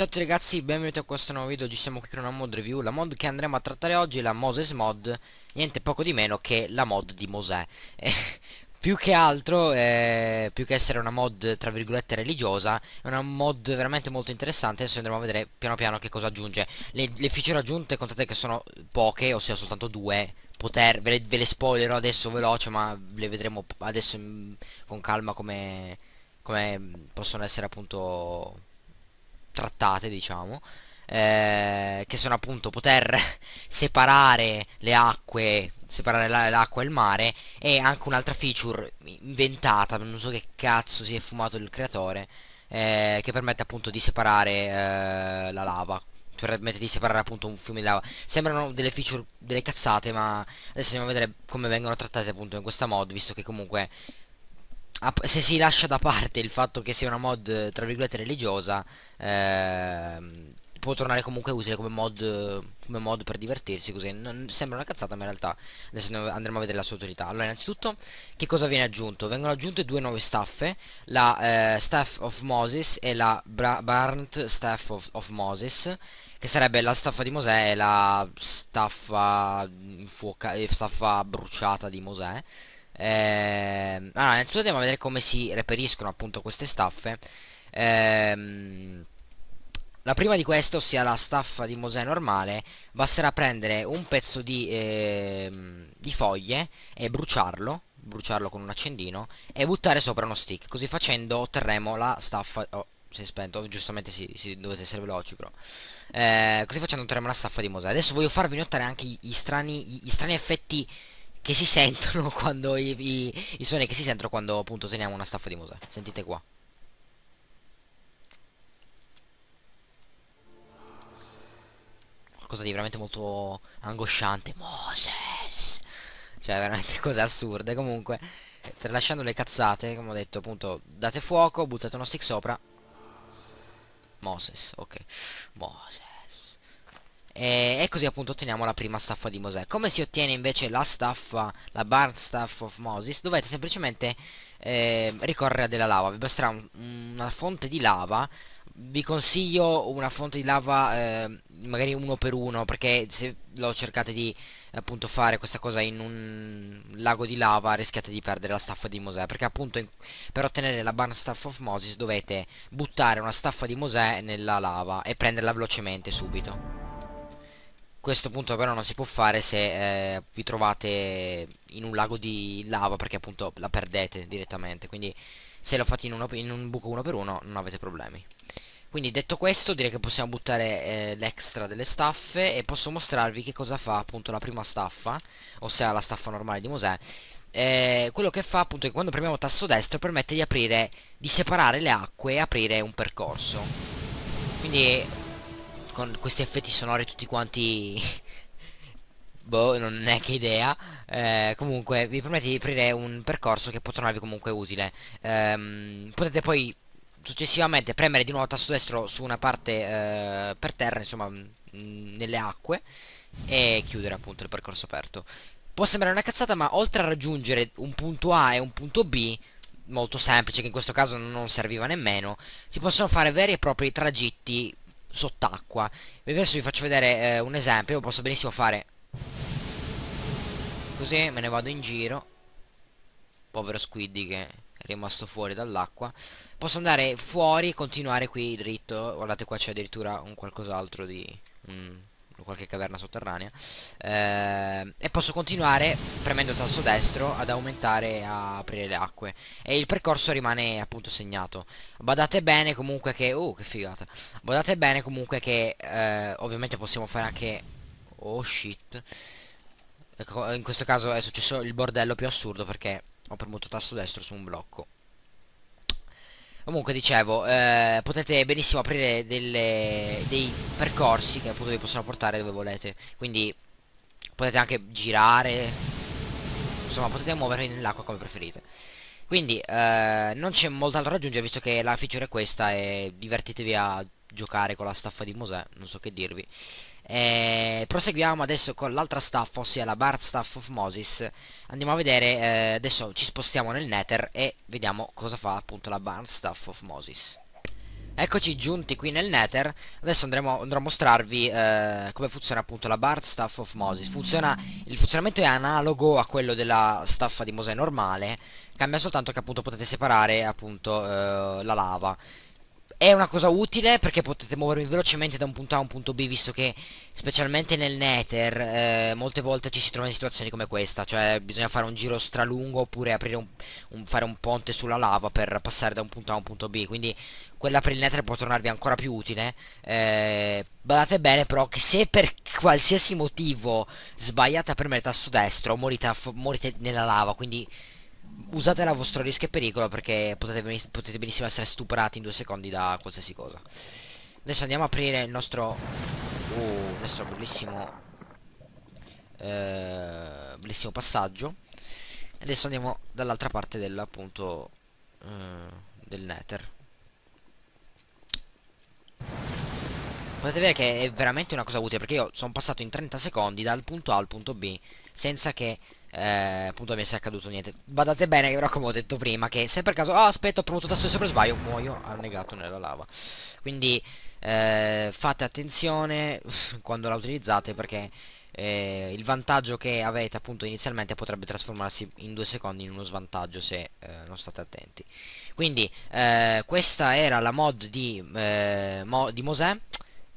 Ciao a tutti ragazzi, benvenuti a questo nuovo video, oggi siamo qui con una mod review La mod che andremo a trattare oggi è la Moses mod Niente poco di meno che la mod di Mosè eh, Più che altro, eh, più che essere una mod tra virgolette religiosa È una mod veramente molto interessante Adesso andremo a vedere piano piano che cosa aggiunge Le, le feature aggiunte contate che sono poche, ossia soltanto due Poter, ve le, ve le spoilerò adesso veloce ma le vedremo adesso in, con calma come, come possono essere appunto trattate diciamo eh, che sono appunto poter separare le acque separare l'acqua e il mare e anche un'altra feature inventata non so che cazzo si è fumato il creatore eh, che permette appunto di separare eh, la lava permette di separare appunto un fiume di lava sembrano delle feature delle cazzate ma adesso andiamo a vedere come vengono trattate appunto in questa mod visto che comunque se si lascia da parte il fatto che sia una mod tra virgolette religiosa ehm, può tornare comunque utile come mod, come mod per divertirsi così non, sembra una cazzata ma in realtà adesso andremo a vedere la sua autorità allora innanzitutto che cosa viene aggiunto vengono aggiunte due nuove staffe la eh, staff of Moses e la burnt staff of, of Moses che sarebbe la staffa di Mosè e la staffa, fuoca, eh, staffa bruciata di Mosè ehm, allora innanzitutto andiamo a vedere come si reperiscono appunto queste staffe ehm, la prima di queste ossia la staffa di Mosè normale basterà prendere un pezzo di, ehm, di foglie e bruciarlo bruciarlo con un accendino e buttare sopra uno stick così facendo otterremo la staffa oh, si è spento, giustamente si, si dovete essere veloci però eh, Così facendo otterremo la staffa di Mosè Adesso voglio farvi notare anche gli, strani, gli strani effetti che si sentono quando i, i, i suoni che si sentono quando appunto teniamo una staffa di musa sentite qua qualcosa di veramente molto angosciante Moses cioè veramente cose assurde comunque tralasciando le cazzate come ho detto appunto date fuoco buttate uno stick sopra Moses ok Moses e, così appunto otteniamo la prima staffa di Mosè come si ottiene invece la staffa la barn staff of Moses dovete semplicemente eh, ricorrere a della lava vi basterà un, una fonte di lava vi consiglio una fonte di lava eh, magari uno per uno perché se lo cercate di appunto fare questa cosa in un lago di lava rischiate di perdere la staffa di Mosè perché appunto in, per ottenere la Barn Staff of Moses dovete buttare una staffa di Mosè nella lava e prenderla velocemente subito questo punto però non si può fare se eh, vi trovate in un lago di lava perché appunto la perdete direttamente quindi se lo fate in, uno, in un buco uno per uno non avete problemi quindi detto questo direi che possiamo buttare eh, l'extra delle staffe e posso mostrarvi che cosa fa appunto la prima staffa ossia la staffa normale di Mosè eh, quello che fa appunto è che quando premiamo tasto destro permette di aprire di separare le acque e aprire un percorso quindi con questi effetti sonori tutti quanti boh non è che idea eh, comunque vi permette di aprire un percorso che può tornarvi comunque utile eh, potete poi successivamente premere di nuovo il tasto destro su una parte eh, per terra insomma mm, nelle acque e chiudere appunto il percorso aperto può sembrare una cazzata ma oltre a raggiungere un punto A e un punto B molto semplice che in questo caso non serviva nemmeno si possono fare veri e propri tragitti sott'acqua adesso vi faccio vedere eh, un esempio io posso benissimo fare così me ne vado in giro povero squiddy che è rimasto fuori dall'acqua posso andare fuori e continuare qui dritto guardate qua c'è addirittura un qualcos'altro di un mm, qualche caverna sotterranea eh, e posso continuare premendo il tasto destro ad aumentare a aprire le acque e il percorso rimane appunto segnato badate bene comunque che oh che figata badate bene comunque che eh, ovviamente possiamo fare anche oh shit ecco, in questo caso è successo il bordello più assurdo perché ho premuto tasto destro su un blocco Comunque dicevo, eh, potete benissimo aprire delle, dei percorsi che appunto vi possono portare dove volete. Quindi potete anche girare, insomma potete muovervi nell'acqua come preferite. Quindi eh, non c'è molto altro da aggiungere visto che la feature è questa e divertitevi a giocare con la staffa di Mosè, non so che dirvi. E eh, proseguiamo adesso con l'altra staffa, ossia la Bar Staff of Moses. Andiamo a vedere, eh, adesso ci spostiamo nel Nether e vediamo cosa fa appunto la Bar Staff of Moses. Eccoci giunti qui nel Nether, adesso andremo, andrò a mostrarvi eh, come funziona appunto la Bar Staff of Moses. Funziona, il funzionamento è analogo a quello della staffa di Mosè normale, cambia soltanto che appunto potete separare appunto eh, la lava. È una cosa utile perché potete muovervi velocemente da un punto A a un punto B visto che specialmente nel Nether eh, molte volte ci si trova in situazioni come questa Cioè bisogna fare un giro stralungo oppure un, un, fare un ponte sulla lava per passare da un punto A a un punto B Quindi quella per il Nether può tornarvi ancora più utile eh, Badate bene però che se per qualsiasi motivo sbagliate a premere il tasto destro morite, morite nella lava Quindi usatela a vostro rischio e pericolo perché potete, beniss potete benissimo essere stuprati in due secondi da qualsiasi cosa. Adesso andiamo a aprire il nostro... Uh, il nostro bellissimo... Eh, bellissimo passaggio. Adesso andiamo dall'altra parte del, appunto, eh, del nether. Potete vedere che è veramente una cosa utile perché io sono passato in 30 secondi dal punto A al punto B senza che eh, appunto mi sia accaduto niente Badate bene però come ho detto prima Che se per caso, oh aspetta ho premuto tasto se per sbaglio Muoio annegato nella lava Quindi eh, fate attenzione Quando la utilizzate perché eh, Il vantaggio che avete appunto inizialmente Potrebbe trasformarsi in due secondi in uno svantaggio Se eh, non state attenti Quindi eh, questa era la mod di, eh, mo di Mosè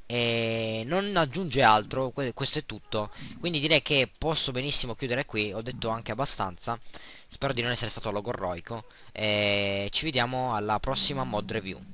e non aggiunge altro questo è tutto quindi direi che posso benissimo chiudere qui ho detto anche abbastanza spero di non essere stato logorroico e ci vediamo alla prossima mod review